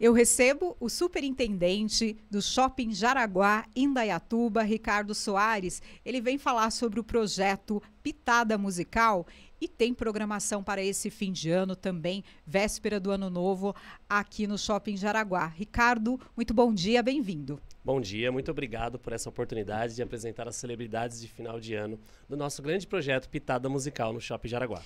Eu recebo o superintendente do Shopping Jaraguá, Indaiatuba, Ricardo Soares. Ele vem falar sobre o projeto Pitada Musical e tem programação para esse fim de ano também, véspera do Ano Novo, aqui no Shopping Jaraguá. Ricardo, muito bom dia, bem-vindo. Bom dia, muito obrigado por essa oportunidade de apresentar as celebridades de final de ano do nosso grande projeto Pitada Musical no Shopping Jaraguá.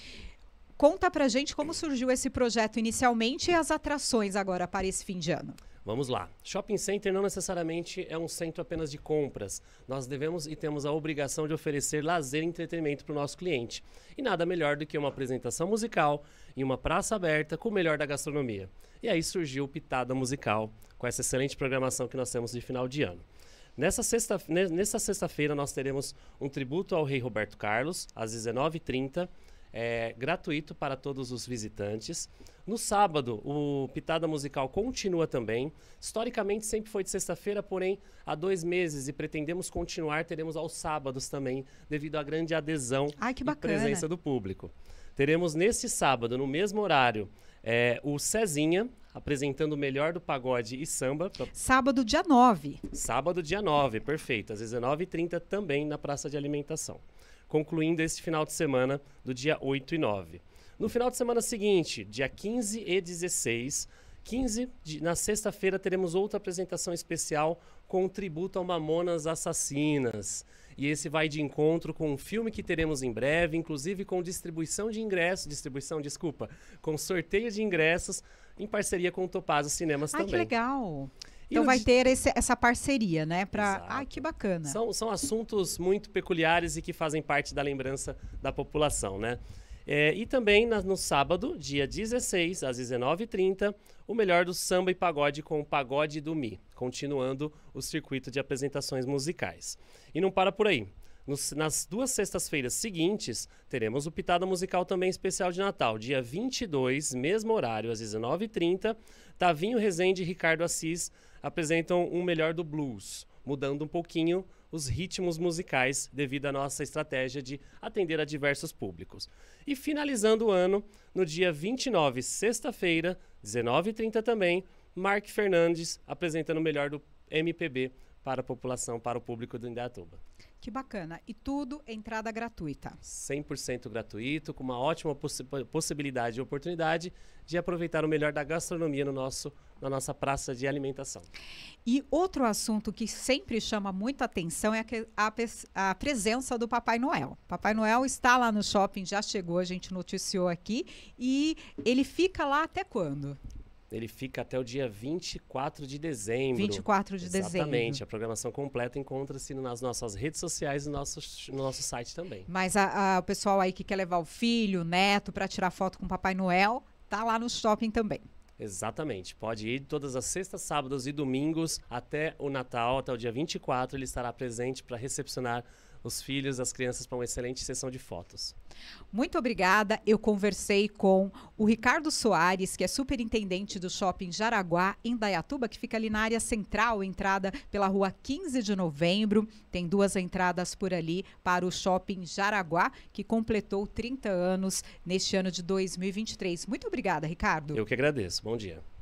Conta pra gente como surgiu esse projeto inicialmente e as atrações agora para esse fim de ano. Vamos lá. Shopping center não necessariamente é um centro apenas de compras. Nós devemos e temos a obrigação de oferecer lazer e entretenimento para o nosso cliente. E nada melhor do que uma apresentação musical em uma praça aberta com o melhor da gastronomia. E aí surgiu o Pitada Musical, com essa excelente programação que nós temos de final de ano. Nessa sexta-feira sexta nós teremos um tributo ao rei Roberto Carlos, às 19h30 é, gratuito para todos os visitantes. No sábado, o Pitada Musical continua também. Historicamente, sempre foi de sexta-feira, porém, há dois meses e pretendemos continuar, teremos aos sábados também, devido à grande adesão Ai, e presença do público. Teremos nesse sábado, no mesmo horário, é, o Cezinha, apresentando o melhor do pagode e samba. Sábado, dia 9. Sábado, dia 9, perfeito. Às 19h30 também na Praça de Alimentação. Concluindo esse final de semana do dia 8 e 9. No final de semana seguinte, dia 15 e 16, 15, de, na sexta-feira, teremos outra apresentação especial com tributo a Mamonas Assassinas. E esse vai de encontro com um filme que teremos em breve, inclusive com distribuição de ingressos, distribuição, desculpa, com sorteio de ingressos em parceria com o Topazo Cinemas Ai, ah, também. que legal! Então vai ter esse, essa parceria, né? Pra... Ai, que bacana. São, são assuntos muito peculiares e que fazem parte da lembrança da população, né? É, e também na, no sábado, dia 16, às 19h30, o melhor do samba e pagode com o Pagode do Mi, continuando o circuito de apresentações musicais. E não para por aí. Nos, nas duas sextas-feiras seguintes, teremos o Pitada Musical também especial de Natal, dia 22, mesmo horário, às 19h30. Tavinho Rezende e Ricardo Assis apresentam o um melhor do blues mudando um pouquinho os ritmos musicais devido à nossa estratégia de atender a diversos públicos. E finalizando o ano, no dia 29, sexta-feira, 19h30 também, Mark Fernandes apresentando o melhor do MPB para a população, para o público do Indaiatuba. Que bacana. E tudo entrada gratuita. 100% gratuito, com uma ótima possibilidade e oportunidade de aproveitar o melhor da gastronomia no nosso, na nossa praça de alimentação. E outro assunto que sempre chama muita atenção é a, a, a presença do Papai Noel. Papai Noel está lá no shopping, já chegou, a gente noticiou aqui, e ele fica lá até quando? Ele fica até o dia 24 de dezembro. 24 de Exatamente. dezembro. Exatamente. A programação completa encontra-se nas nossas redes sociais e no nosso, no nosso site também. Mas a, a, o pessoal aí que quer levar o filho, o neto, para tirar foto com o Papai Noel, tá lá no shopping também. Exatamente. Pode ir todas as sextas, sábados e domingos até o Natal, até o dia 24. Ele estará presente para recepcionar os filhos, as crianças para uma excelente sessão de fotos. Muito obrigada. Eu conversei com o Ricardo Soares, que é superintendente do shopping Jaraguá, em Dayatuba, que fica ali na área central, entrada pela rua 15 de novembro. Tem duas entradas por ali para o shopping Jaraguá, que completou 30 anos neste ano de 2023. Muito obrigada, Ricardo. Eu que agradeço. Bom dia.